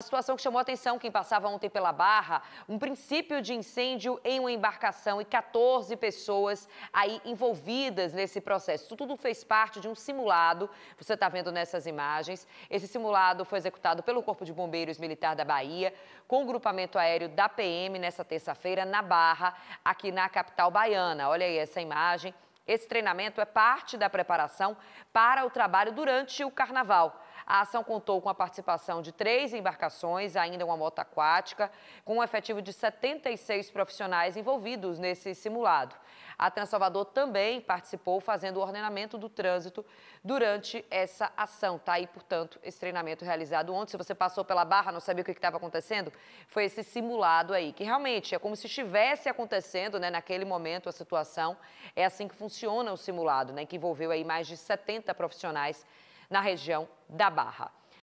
situação que chamou atenção quem passava ontem pela Barra, um princípio de incêndio em uma embarcação e 14 pessoas aí envolvidas nesse processo. Tudo fez parte de um simulado, você está vendo nessas imagens. Esse simulado foi executado pelo Corpo de Bombeiros Militar da Bahia, com o grupamento aéreo da PM nessa terça-feira na Barra, aqui na capital baiana. Olha aí essa imagem. Esse treinamento é parte da preparação para o trabalho durante o carnaval. A ação contou com a participação de três embarcações, ainda uma moto aquática, com um efetivo de 76 profissionais envolvidos nesse simulado. A Transalvador também participou fazendo o ordenamento do trânsito durante essa ação. Tá aí, portanto, esse treinamento realizado ontem. Se você passou pela barra, não sabia o que estava acontecendo, foi esse simulado aí, que realmente é como se estivesse acontecendo né, naquele momento a situação. É assim que funciona funciona o simulado, né, que envolveu aí mais de 70 profissionais na região da Barra.